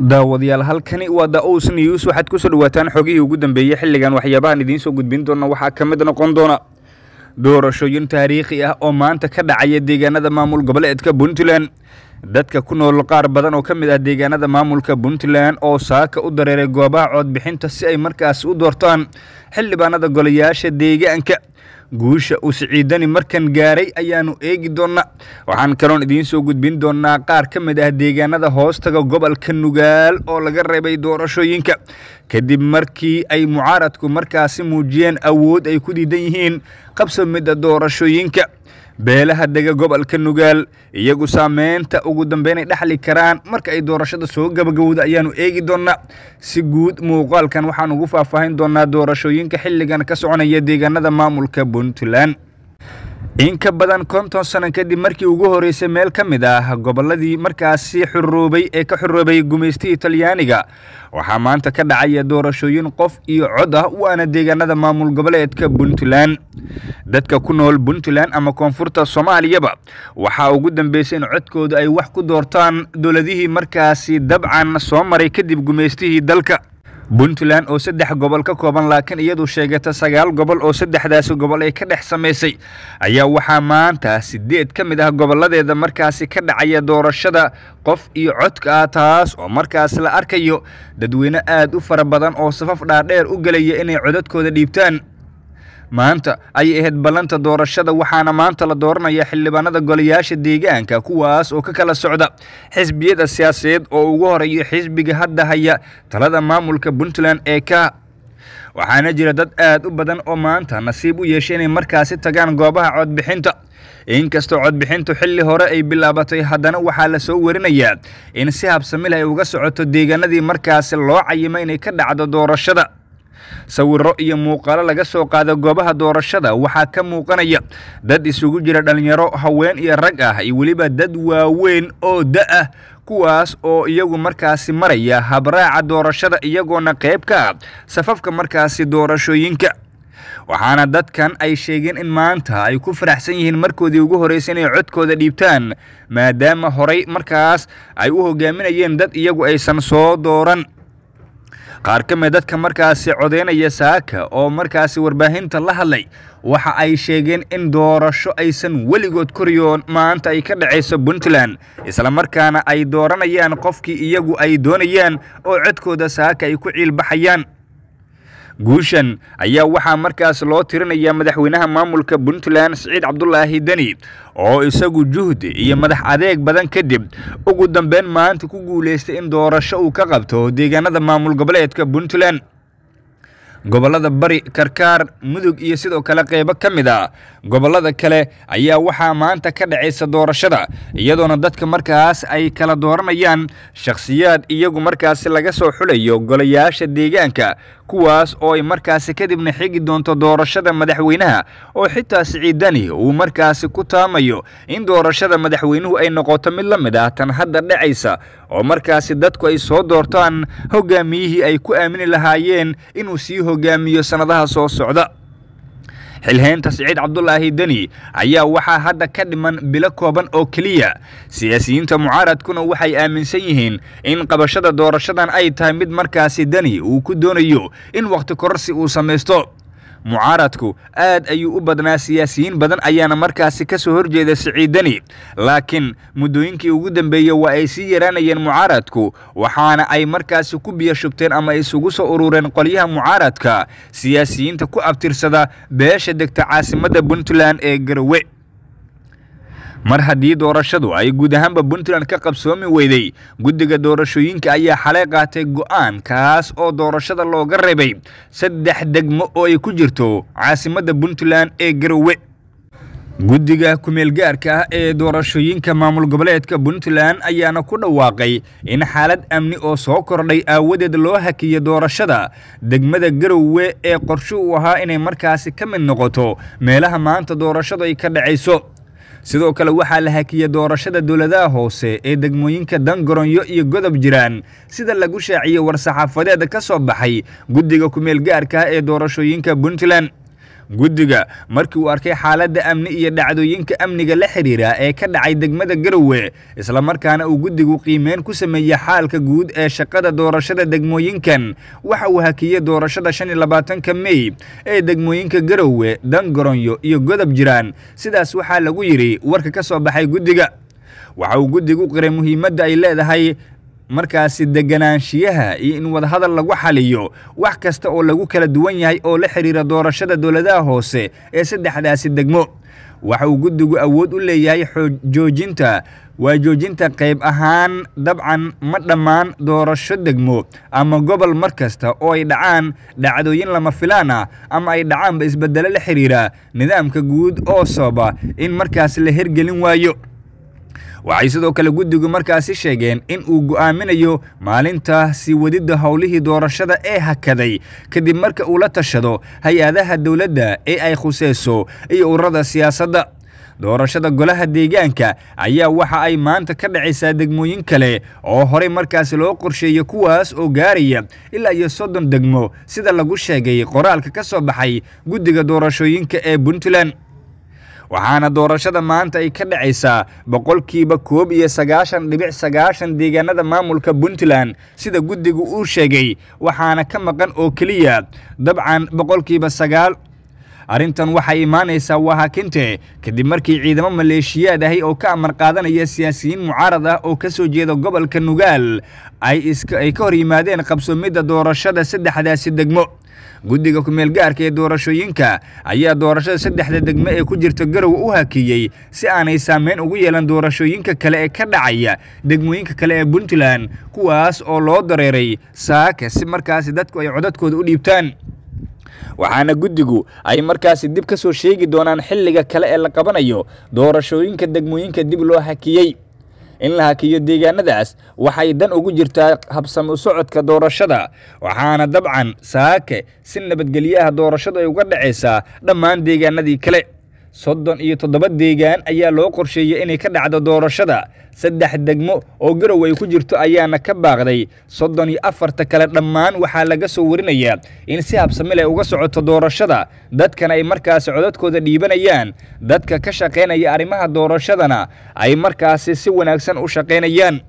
daawadayaal halkani waa da os news waxaad ku soo dhawaataan xogihii ugu dambeeyey xilligan waxyaabahan idiin soo gudbin doona waxaa ka mid noqon doona doorashooyin taariikhi ah oo maanta ka dhacaya deegaanada maamul goboleedka puntland dadka ku nool qaar badan oo ka mid ah deegaanada maamulka puntland oo saaka u dareeray goobaha coodbixinta si ay markaas u doortaan xildhibaanada golayaasha deegaanka guusha uu siciidani markan gaaray ayaanu eegi doonaa waxaan kaloon idiin soo gudbin doonaa qaar ka mid ah deegaanada hoostaga gobolka nugaal oo laga reebay doorashooyinka kadib markii ay mucaaradku markaasi muujiyeen awood ay ku diidan yihiin qabsamidda doorashooyinka beelaha dega gobolka nugaal iyagu saameynta ugu dambeynay dhexli karaan marka ay doorashada soo gabagowda ayaanu eegi doonnaa si guud muuqaalkan waxaan ugu faahfaahin doonnaa doorashooyinka xilligan ka soconaya deegaanada maamulka puntland in ka badan konton sano kadib markii ugu horeysay meel ka mid ah gobolladii markaasi xuroobay ee ka xuroobay gumaystihii talyaaniga waxaa maanta ka dhacaya doorashooyin qof iyo cod ah waana deegaanada maamul goboleedka puntland dadka ku nool puntland ama koonfurta soomaaliyaba waxaa ugu dambeysay in codkooda ay wax ku doortaan dowladihii markaasi dabcan soo maray kadib gumaystihii dalka puntland oo saddex gobol ka kooban laakiin iyadu sheegata sagaal gobol oo saddexdaasi gobol ay ka dhex samaysay ayaa waxaa maanta siddeed ka mid ah goboladeeda markaasi ka dhacaya doorashada qof iyo codka ah taas oo markaas la arkayo dadweyne aad u fara badan oo safaf dhaadheer u gelaya inay codadkooda dhiibtaan maanta ayay ahayd ballanta doorashada waxaana maanta la dooranayaa xildhibaanada golayaasha deegaanka kuwaas oo ka kala socda xisbiyada siyaasadeed oo ugu horeeya xisbiga hadda haya talada maamulka puntland ee ka waxaana jira dad aad u badan oo maanta nasiib u yeeshay inay markaasi tagaan goobaha codbixinta inkastoo codbixintu xilli hore ay bilaabatay haddana waxaa la soo warinayaa in si habsamil ay uga socoto deegaanadii markaasi loo cayimo inay ka dhacdo doorashada sawiro iyo muuqaalo laga soo qaada goobaha doorashada waxaa ka muuqanaya dad isugu jira dhallinyaro haween iyo rag ah iyo weliba dad waaweyn oo da ah kuwaas oo iyagu markaasi maraya habraaca doorashada iyagoona qayb ka ah safafka markaasi doorashooyinka waxaana dadkan ay sheegeen in maanta ay ku faraxsan yihiin markoodii ugu horreysay inay codkooda dhiibtaan maadaama horay markaas ay u hogaaminayeen dad iyagu aysan soo dooran qaar ka mid ah dadka markaasi codeynaya saaka oo markaasi warbaahinta la hadlay waxa ay sheegeen in doorasho aysan weligood koryoon maanta ay ka dhacayso puntland isla markaana ay dooranayaan qofkii iyagu ay doonayaan oo codkooda saaka ay ku ciilbaxayaan guushan ayaa waxaa markaas loo tirinaya madaxweynaha maamulka puntland siciid cabdulaahi deni oo isagu juhdi iyo madax adeeg badan kadib ugu dambeen maanta ku guulaystay in doorasho uu ka qabto deegaanada maamul goboleedka puntland gobollada bari karkaar mudug iyo sidoo kale qaybo ka mid a ah. gobollada kale ayaa waxaa maanta ka dhacaysa doorashada iyadoona dadka markaas ay kala dooranayaan shakhsiyaad iyagu markaasi laga soo xulayo golayaasha deegaanka kuwaas oo ay markaasi kadibna xigi doonto doorashada madaxweynaha oo xitaa siciidani uu markaasi ku taamayo in doorashada madaxweynuhu ay noqoto mid la mid ah tan hadda dhacaysa oo markaasi dadku ay soo doortaan hoggaamiyihii ay ku aamini lahaayeen inuu sii hoggaamiyo sannadaha soo socda xilhaynta siciid cabdulaahi deni ayaa waxaa hadda ka dhiman bilo kooban oo keliya siyaasiyiinta mucaaradkuna waxay aaminsan yihiin in qabashada doorashadan ay tahay mid markaasi deni uu ku doonayo in wakhti kororsi uu samaysto mucaaradku aad ayuu u badnaa siyaasiyiin badan ayaana markaasi ka soo horjeeda siciidani laakiin muddooyinkii ugu dambeeyey waa ay sii yaraanayeen mucaaradku waxaana ay markaasi ku biyashubteen ama isugu soo urureen qolyaha mucaaradka siyaasiyiinta ku abtirsada beesha degta caasimadda puntland ee garowe mar haddii doorashadu ay guud ahaanba puntland ka qabsoomi weyday guddiga doorashooyinka ayaa xalay qaatay go'aan kaas oo doorashada looga reebay saddex degmo oo ay ku jirto caasimadda puntland ee garowe guddiga kumeelgaarka ah ee doorashooyinka maamul goboleedka puntland ayaana ku dhawaaqay in xaalad amni oo soo kordhay aawadeed loo hakiyo doorashada degmada garowe ee qorshe u ahaa inay markaasi ka mid noqoto meelaha maanta doorashadu ay ka dhacayso sidoo kale waxaa la hakiyey doorashada dowladaha hoose ee degmooyinka dangaroonyo iyo godob jiraan sida lagu shaaciyey war-saxaafadeed ka soo baxay guddiga ku meelgaarka ah ee doorashooyinka puntland guddiga markii uu arkay xaaladda amni iyo dhacdooyinka amniga la xidhiira ee ka dhacay degmada garowe isla markaana uu guddigu qiimeyn ku sameeyey xaalka guud ee shaqada doorashada degmooyinkan waxa uu hakiyey doorashada shan iyo labaatanka mey ee degmooyinka garowe dangoronyo iyo godob jiraan sidaas waxaa lagu yidhi warka ka soo baxay guddiga waxa uu guddigu qiray muhiimadda ay leedahay markaasi deganaanshiyaha iyo in wadahadal lagu xaliyo wax kasta oo lagu kala duwan yahay oo la xidhiira doorashada dowladaha hoose ee saddexdaasi degmo waxa uu guddigu awood u leeyahay joojinta waa joojinta qayb ahaan dabcan ma dhammaan doorasho degmo ama gobol mar kasta oo ay dhacaan dhacdooyin lama filaan ah ama ay dhacaanba isbeddelo la xidhiira nidaamka guud oo sababa in markaas la hergelin waayo waxay sidoo kale guddigu markaasi sheegeen in uu go'aaminayo maalinta sii wadidda howlihii doorashada ee hakaday kadib marka uu la tashado hay-adaha dowladda ee ay khuseyso iyo ururada siyaasadda doorashada golaha deegaanka ayaa waxa ay maanta ka dhacaysaa degmooyin kale oo horey markaasi loo qorsheeyey kuwaas oo gaaraya ilaa iyo soddon degmo sida lagu sheegay qoraalka ka soo baxay guddiga doorashooyinka ee puntland waxaana doorashada maanta ay ka dhacaysaa boqolkiiba koob iyo sagaashan dhibic sagaashan deegaanada maamulka puntland sida guddigu uu sheegay waxaana ka maqan oo keliya dabcan boqolkiiba sagaal arrintan waxay imaanaysaa wahakinte kadib markii ciidamo maleeshiyaad ahay oo ka amar qaadanaya siyaasiyiin mucaarad ah oo ka soo jeeda gobolka nugaal ay ka hor yimaadeen qabsoomidda doorashada saddexdaasi degmo guddiga ku-meelgaarka ee doorashooyinka ayaa doorashada saddexda degmo ee ku jirta garow u hakiyey si aanay saameyn ugu yeelan doorashooyinka kale ee ka dhacaya degmooyinka kale ee puntland kuwaas oo loo dareeray saaka si markaasi dadku ay codadkooda u dhiibtaan waxaana guddigu ay markaasi dib ka soo sheegi doonaan xilliga kale ee la qabanayo doorashooyinka degmooyinka dib loo hakiyey in la hakiyo deegaanadaas waxay dan ugu jirtaa habsami socodka doorashada waxaana dabcan saake si nabadgelyaha doorashadu ay uga dhacaysaa dhammaan deegaanadii kale soddon iyo toddoba deegaan ayaa loo qorsheeyey inay ka dhacdo doorashada saddex degmo oo garow ay ku jirto ayaana ka baaqday soddon iyo afarta kale dhammaan waxaa laga soo warinayaa in si habsami leh uga socoto doorashada dadkana ay markaasi codadkooda dhiibanayaan dadka ka shaqaynaya arrimaha doorashadana ay markaasi si wanaagsan u shaqaynayaan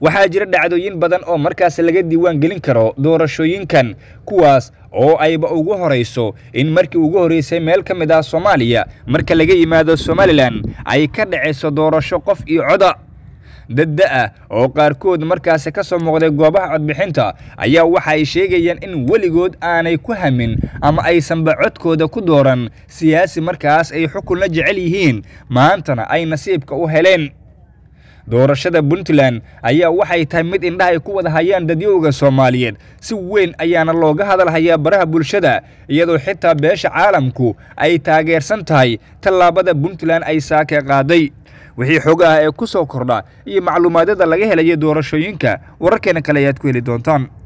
waxaa jira dhacdooyin badan oo markaas laga diiwaan gelin karo doorashooyinkan kuwaas oo ayba ugu horayso in markii ugu horraysay meel ka mid ah soomaaliya marka laga yimaado somalilan ay ka dhacayso doorasho qof iyo coda dadda'ah oo qaarkood markaasi ka soo muuqday goobaha codbixinta ayaa waxa ay sheegayaan in weligood aanay ku hamin ama aysanba codkooda ku dooran siyaasi markaas ay xukunla jecel yihiin maantana ay nasiibka u heleen doorashada puntland ayaa waxay tahay mid indhaha ay ku wada hayaan dadyowga soomaaliyeed si weyn ayaana looga hadalhayaa baraha bulshada iyadoo xitaa beesha caalamku ay taageersan tahay tallaabada puntland ay saake qaaday wixii xog ah ee ku soo kordha iyo macluumaadada laga helaya doorashooyinka wararkeena kale ayaad ku heli doontaan